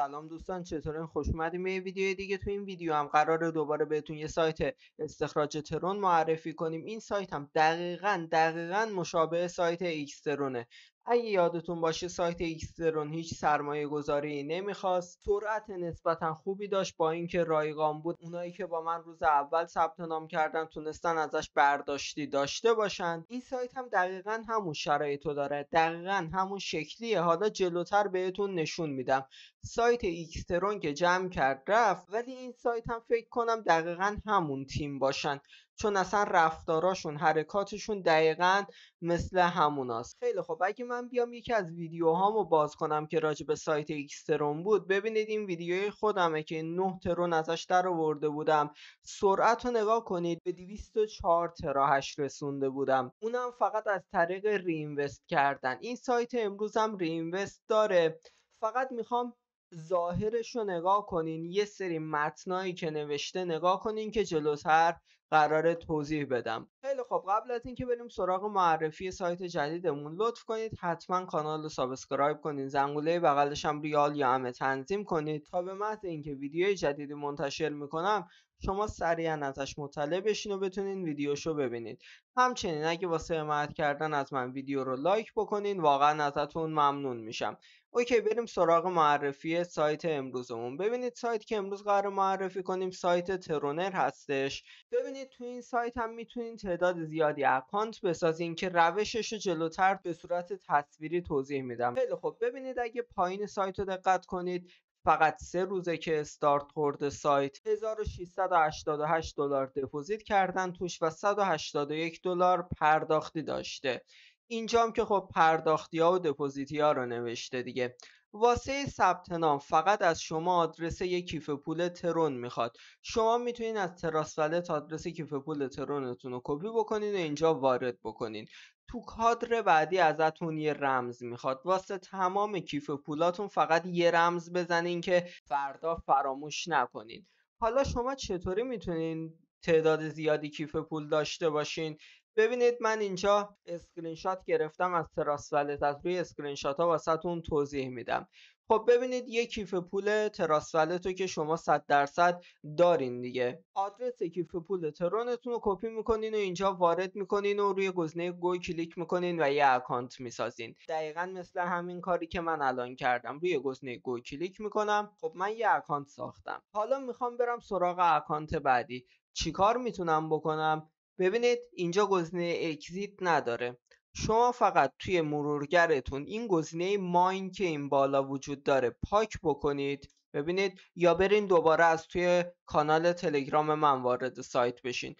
سلام دوستان چطورین خوش اومدیم به ویدیو دیگه تو این ویدیو هم قرار دوباره بهتون یه سایت استخراج ترون معرفی کنیم این سایت هم دقیقا دقیقا مشابه سایت ایکس ترونه اگه یادتون باشه سایت ایکسترون هیچ سرمایه گذاری نمیخواست سرعت نسبتا خوبی داشت با اینکه رایگان بود اونایی که با من روز اول ثبت نام کردن تونستن ازش برداشتی داشته باشند این سایت هم دقیقا همون شرایط داره دقیقا همون شکلیه حالا جلوتر بهتون نشون میدم سایت ایکسترون که جمع کرد رفت ولی این سایت هم فکر کنم دقیقا همون تیم باشن چون اصلا رفتاراشون حرکاتشون دقیقا مثل هموناست خیلی خب اگه من بیام یکی از ویدیوهامو باز کنم که راجع به سایت ایکسترون بود ببینید این ویدیوی خودمه که 9 ترون ازش در آورده بودم سرعت رو نگاه کنید به 204 تراهش رسونده بودم اونم فقط از طریق رینوست کردن این سایت امروز هم رینوست داره فقط میخوام ظاهرش رو نگاه کنین یه سری متنایی که نوشته نگاه کنین که جلوتر قرار توضیح بدم خیلی خب قبل از اینکه بریم سراغ معرفی سایت جدیدمون لطف کنید حتما کانال رو سابسکرایب کنید زنگوله بغلش هم ریال یا همه تنظیم کنید تا به محض اینکه ویدیو جدیدی منتشر میکنم شما سریعا ازش مطلع بشین و بتونین ویدیوشو ببینید همچنین اگه واسه حمایت کردن از من ویدیو رو لایک بکنین واقعا ازتون ممنون میشم اوکی بریم سراغ معرفی سایت امروزمون ببینید سایت که امروز قرار معرفی کنیم سایت ترونر هستش ببینید تو این سایت هم میتونید تعداد زیادی اکانت بسازین که روشش رو جلوتر به صورت تصویری توضیح میدم خیلی خب ببینید اگه پایین سایت رو دقت کنید فقط سه روزه که استارت خورده سایت 1688 دلار دپوزیت کردن توش و 181 دلار پرداختی داشته اینجا هم که خب پرداختی ها و دپوزیتی ها رو نوشته دیگه واسه ثبت نام فقط از شما آدرس یک کیف پول ترون میخواد شما میتونید از تراس آدرس کیف پول ترونتون رو کپی بکنین و اینجا وارد بکنین تو کادر بعدی ازتون یه رمز میخواد واسه تمام کیف پولاتون فقط یه رمز بزنین که فردا فراموش نکنین حالا شما چطوری میتونین تعداد زیادی کیف پول داشته باشین ببینید من اینجا اسکرین شات گرفتم از تراس از روی اسکرین شات ها واسهتون توضیح میدم خب ببینید یه کیف پول تراس رو که شما 100 درصد دارین دیگه آدرس کیف پول ترونتون رو کپی میکنین و اینجا وارد میکنین و روی گزینه گو کلیک میکنین و یه اکانت میسازین دقیقا مثل همین کاری که من الان کردم روی گزینه گو کلیک میکنم خب من یه اکانت ساختم حالا میخوام برم سراغ اکانت بعدی چیکار میتونم بکنم ببینید اینجا گزینه اکزیت نداره شما فقط توی مرورگرتون این گزینه ماین که این بالا وجود داره پاک بکنید ببینید یا برین دوباره از توی کانال تلگرام من وارد سایت بشین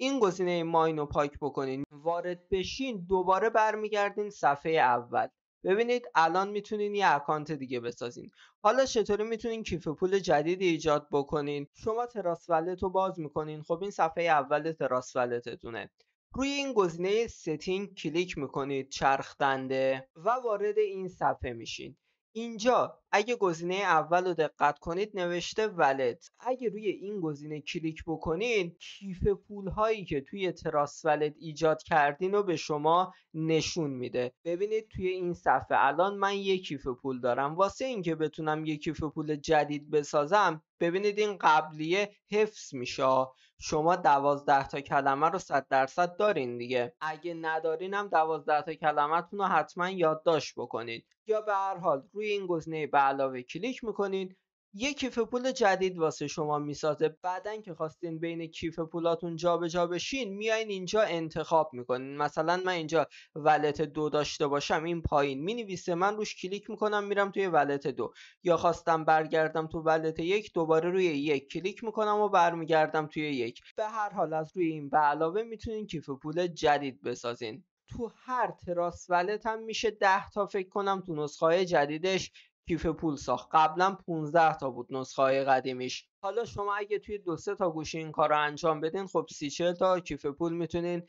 این گزینه ماین رو پاک بکنین وارد بشین دوباره برمیگردین صفحه اول ببینید الان میتونین یه اکانت دیگه بسازین حالا چطوری میتونین کیف پول جدید ایجاد بکنین شما تراس ولت رو باز میکنین خب این صفحه اول تراس ولتتونه روی این گزینه ستینگ کلیک میکنید چرخ دنده و وارد این صفحه میشین اینجا اگه گزینه اول رو دقت کنید نوشته ولت اگه روی این گزینه کلیک بکنید کیف پول هایی که توی تراس ولت ایجاد کردین رو به شما نشون میده ببینید توی این صفحه الان من یک کیف پول دارم واسه اینکه بتونم یک کیف پول جدید بسازم ببینید این قبلیه حفظ میشه شما دوازده تا کلمه رو صد درصد دارین دیگه اگه ندارین هم دوازده تا کلمتون رو حتما یادداشت بکنید یا به هر حال روی این گزینه به علاوه کلیک میکنید یه کیف پول جدید واسه شما میسازه بعدا که خواستین بین کیف پولاتون جابجا جا بشین میایین اینجا انتخاب میکنین مثلا من اینجا ولت دو داشته باشم این پایین مینویسه من روش کلیک میکنم میرم توی ولت دو یا خواستم برگردم تو ولت یک دوباره روی یک کلیک میکنم و برمیگردم توی یک به هر حال از روی این به علاوه میتونین کیف پول جدید بسازین تو هر تراس ولت هم میشه ده تا فکر کنم تو نسخه جدیدش کیف پول ساخت قبلا 15 تا بود نسخه های قدیمیش حالا شما اگه توی دو سه تا گوشی این کار رو انجام بدین خب سی تا کیف پول میتونین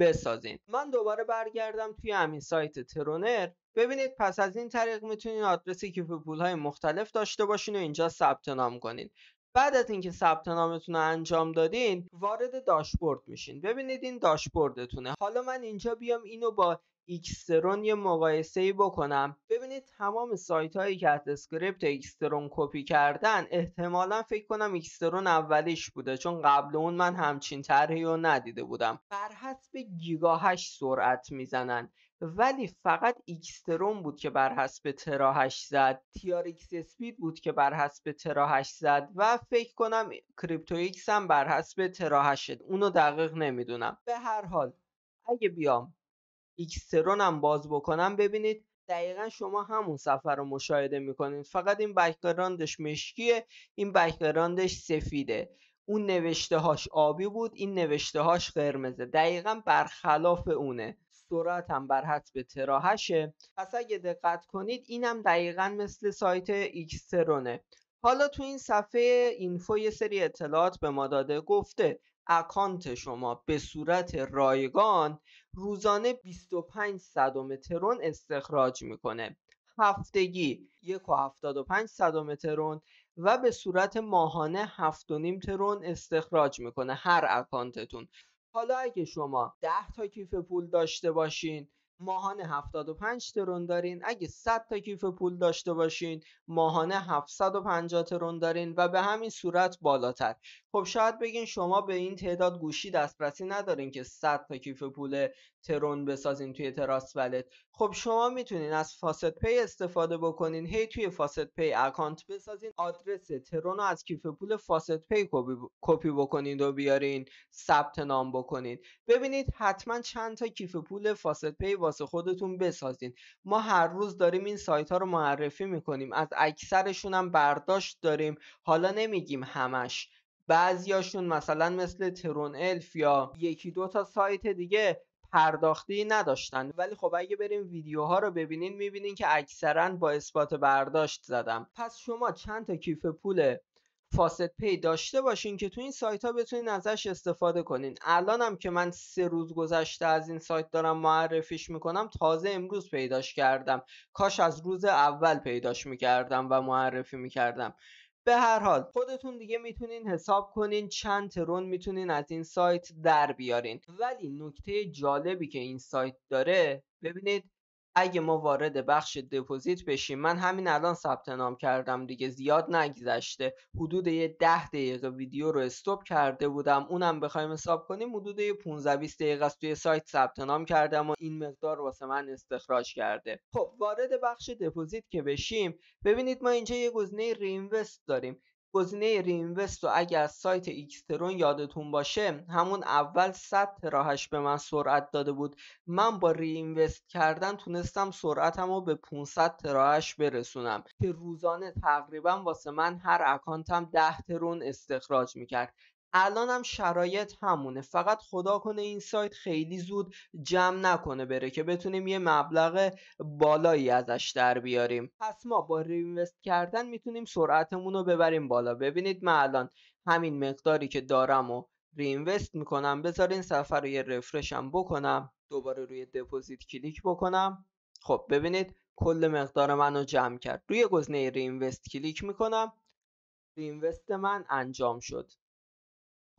بسازین من دوباره برگردم توی همین سایت ترونر ببینید پس از این طریق میتونین آدرس کیف پول های مختلف داشته باشین و اینجا ثبت نام کنین بعد از اینکه ثبت نامتون رو انجام دادین وارد داشبورد میشین ببینید این داشبوردتونه حالا من اینجا بیام اینو با ایکسترون یه مقایسه بکنم ببینید تمام سایت هایی که از اسکریپت ایکسترون کپی کردن احتمالا فکر کنم ایکسترون اولیش بوده چون قبل اون من همچین طرحی رو ندیده بودم بر حسب گیگا سرعت میزنن ولی فقط ایکسترون بود که بر حسب ترا زد ایکس اسپید بود که بر حسب ترا زد و فکر کنم کریپتو ایکس هم بر حسب ترا شد. اونو دقیق نمیدونم به هر حال اگه بیام ایکسترون هم باز بکنم ببینید دقیقا شما همون سفر رو مشاهده میکنید فقط این بکگراندش مشکیه این بکگراندش سفیده اون نوشته هاش آبی بود این نوشته هاش قرمزه دقیقا برخلاف اونه سرعت هم بر حسب تراهشه پس اگه دقت کنید اینم دقیقا مثل سایت ایکسترونه حالا تو این صفحه اینفو یه سری اطلاعات به ما داده گفته اکانت شما به صورت رایگان روزانه 25 صدم ترون استخراج میکنه هفتگی 1.75 صدم ترون و به صورت ماهانه 7.5 ترون استخراج میکنه هر اکانتتون حالا اگه شما 10 تا کیف پول داشته باشین ماهانه 75 ترون دارین اگه 100 تا کیف پول داشته باشین ماهانه 750 ترون دارین و به همین صورت بالاتر خب شاید بگین شما به این تعداد گوشی دسترسی ندارین که 100 تا کیف پول ترون بسازین توی تراس ولت خب شما میتونین از فاست پی استفاده بکنین هی توی فاست پی اکانت بسازین آدرس ترون رو از کیف پول فاست پی کپی بکنین و بیارین ثبت نام بکنین. ببینید حتما چند تا کیف پول فاست پی واسه خودتون بسازین ما هر روز داریم این سایت ها رو معرفی میکنیم از اکثرشون هم برداشت داریم حالا نمیگیم همش بعضیاشون مثلا مثل ترون الف یا یکی دو تا سایت دیگه پرداختی نداشتن ولی خب اگه بریم ویدیوها رو ببینین میبینین که اکثرا با اثبات برداشت زدم پس شما چند تا کیف پول فاسد پی داشته باشین که تو این سایت ها بتونین ازش استفاده کنین الانم که من سه روز گذشته از این سایت دارم معرفیش میکنم تازه امروز پیداش کردم کاش از روز اول پیداش میکردم و معرفی میکردم به هر حال خودتون دیگه میتونین حساب کنین چند ترون میتونین از این سایت در بیارین ولی نکته جالبی که این سایت داره ببینید اگه ما وارد بخش دپوزیت بشیم من همین الان ثبت نام کردم دیگه زیاد نگذشته حدود یه ده دقیقه ویدیو رو استوب کرده بودم اونم بخوایم حساب کنیم حدود یه 15 20 دقیقه از توی سایت ثبت نام کردم و این مقدار واسه من استخراج کرده خب وارد بخش دپوزیت که بشیم ببینید ما اینجا یه گزینه ری داریم گزینه رینوست و اگر از سایت ایکسترون یادتون باشه همون اول 100 تراهش به من سرعت داده بود من با رینوست کردن تونستم سرعتم رو به 500 تراهش برسونم که روزانه تقریبا واسه من هر اکانتم 10 ترون استخراج میکرد الان هم شرایط همونه فقط خدا کنه این سایت خیلی زود جمع نکنه بره که بتونیم یه مبلغ بالایی ازش در بیاریم پس ما با رینوست کردن میتونیم سرعتمون رو ببریم بالا ببینید من الان همین مقداری که دارم و رینوست میکنم بذار این سفر رو یه رفرشم بکنم دوباره روی دپوزیت کلیک بکنم خب ببینید کل مقدار منو جمع کرد روی گزینه رینوست کلیک میکنم رینوست من انجام شد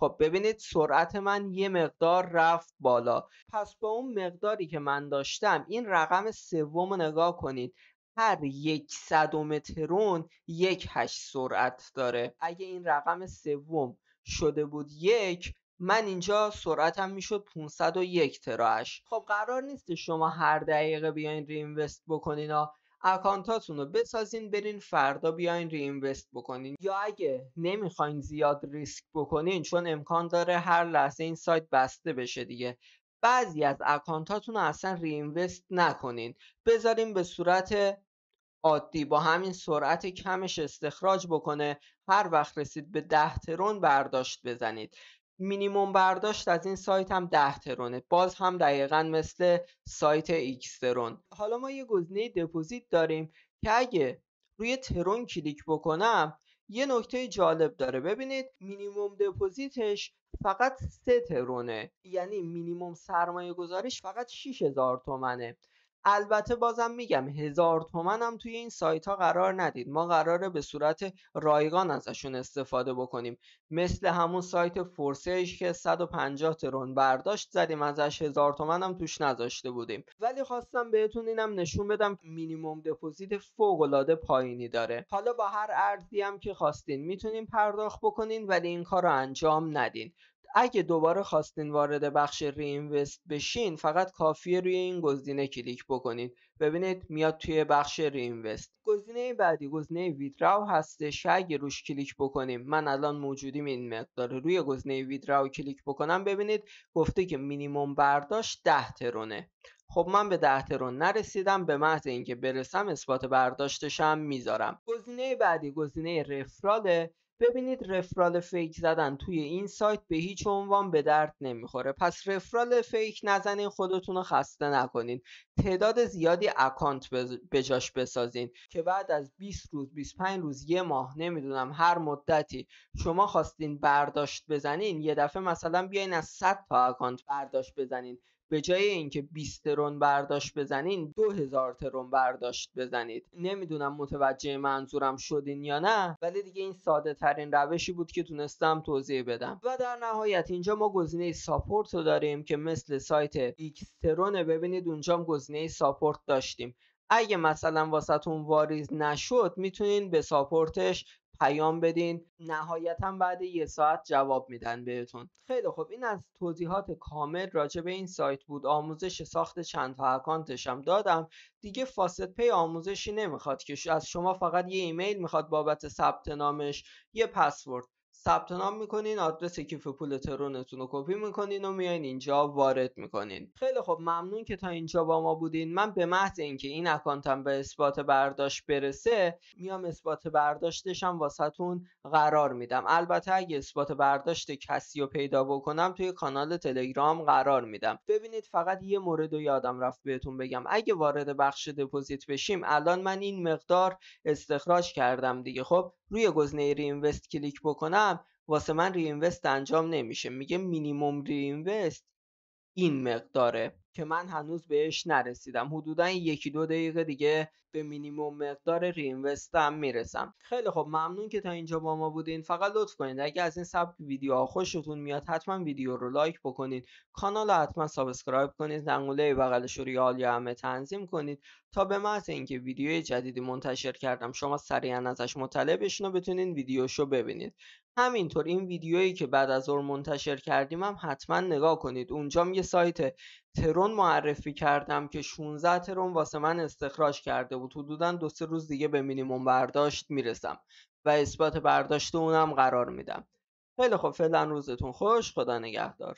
خب ببینید سرعت من یه مقدار رفت بالا پس با اون مقداری که من داشتم این رقم سوم رو نگاه کنید هر یک صدم ترون یک هشت سرعت داره اگه این رقم سوم شده بود یک من اینجا سرعتم میشد 501 تراش خب قرار نیست شما هر دقیقه بیاین رینوست بکنین ها اکانتاتون رو بسازین برین فردا بیاین ری اینوست بکنین یا اگه نمیخواین زیاد ریسک بکنین چون امکان داره هر لحظه این سایت بسته بشه دیگه بعضی از اکانتاتون رو اصلا ری اینوست نکنین بذارین به صورت عادی با همین سرعت کمش استخراج بکنه هر وقت رسید به ده ترون برداشت بزنید مینیموم برداشت از این سایت هم 10 ترونه باز هم دقیقا مثل سایت ایکس ترون حالا ما یه گزینه دپوزیت داریم که اگه روی ترون کلیک بکنم یه نکته جالب داره ببینید مینیموم دپوزیتش فقط 3 ترونه یعنی مینیموم سرمایه گذاریش فقط 6000 تومنه البته بازم میگم هزار تومن هم توی این سایت ها قرار ندید ما قراره به صورت رایگان ازشون استفاده بکنیم مثل همون سایت فورسیج که 150 ترون برداشت زدیم ازش هزار تومن هم توش نذاشته بودیم ولی خواستم بهتون اینم نشون بدم مینیموم دپوزیت فوق پایینی داره حالا با هر ارزی هم که خواستین میتونین پرداخت بکنین ولی این کار رو انجام ندین اگه دوباره خواستین وارد بخش رینوست بشین فقط کافیه روی این گزینه کلیک بکنید ببینید میاد توی بخش رینوست گزینه بعدی گزینه ویدراو هستش اگه روش کلیک بکنیم من الان موجودیم این مقدار روی گزینه ویدراو کلیک بکنم ببینید گفته که مینیموم برداشت 10 ترونه خب من به ده ترون نرسیدم به محض اینکه برسم اثبات برداشتشم میذارم گزینه بعدی گزینه رفراله ببینید رفرال فیک زدن توی این سایت به هیچ عنوان به درد نمیخوره پس رفرال فیک نزنین خودتون رو خسته نکنین تعداد زیادی اکانت به جاش بسازین که بعد از 20 روز 25 روز یه ماه نمیدونم هر مدتی شما خواستین برداشت بزنین یه دفعه مثلا بیاین از 100 تا اکانت برداشت بزنین به جای اینکه 20 ترون برداشت بزنین 2000 ترون برداشت بزنید نمیدونم متوجه منظورم شدین یا نه ولی دیگه این ساده ترین روشی بود که تونستم توضیح بدم و در نهایت اینجا ما گزینه ساپورت رو داریم که مثل سایت ایکس ترونه ببینید اونجا هم گزینه ساپورت داشتیم اگه مثلا واسهتون واریز نشد میتونین به ساپورتش پیام بدین نهایتا بعد یه ساعت جواب میدن بهتون خیلی خب این از توضیحات کامل راجع به این سایت بود آموزش ساخت چند تا دادم دیگه فاست پی آموزشی نمیخواد که از شما فقط یه ایمیل میخواد بابت ثبت نامش یه پسورد ثبت نام میکنین آدرس کیف پول ترونتون رو کپی میکنین و میاین اینجا وارد میکنین خیلی خب ممنون که تا اینجا با ما بودین من به محض اینکه این اکانتم به اثبات برداشت برسه میام اثبات برداشتش هم واسهتون قرار میدم البته اگه اثبات برداشت کسی رو پیدا بکنم توی کانال تلگرام قرار میدم ببینید فقط یه مورد رو یادم رفت بهتون بگم اگه وارد بخش دپوزیت بشیم الان من این مقدار استخراج کردم دیگه خب روی گزینه ریینوست کلیک بکنم واسه من ریینوست انجام نمیشه میگه مینیموم اینوست این مقداره که من هنوز بهش نرسیدم حدودا یکی دو دقیقه دیگه به مینیموم مقدار رینوست هم میرسم خیلی خب ممنون که تا اینجا با ما بودین فقط لطف کنید اگه از این سبک ویدیوها خوشتون میاد حتما ویدیو رو لایک بکنید کانال رو حتما سابسکرایب کنید زنگوله بغل رو یا همه تنظیم کنید تا به محض اینکه ویدیوی جدیدی منتشر کردم شما سریعا ازش مطلع بشین و بتونین ویدیوشو ببینید همینطور این ویدیویی که بعد از اون منتشر کردیم هم حتما نگاه کنید اونجا یه سایت ترون معرفی کردم که 16 ترون واسه من استخراج کرده بود حدودا دو سه روز دیگه به مینیموم برداشت میرسم و اثبات برداشت اونم قرار میدم خیلی خب فعلا روزتون خوش خدا نگهدار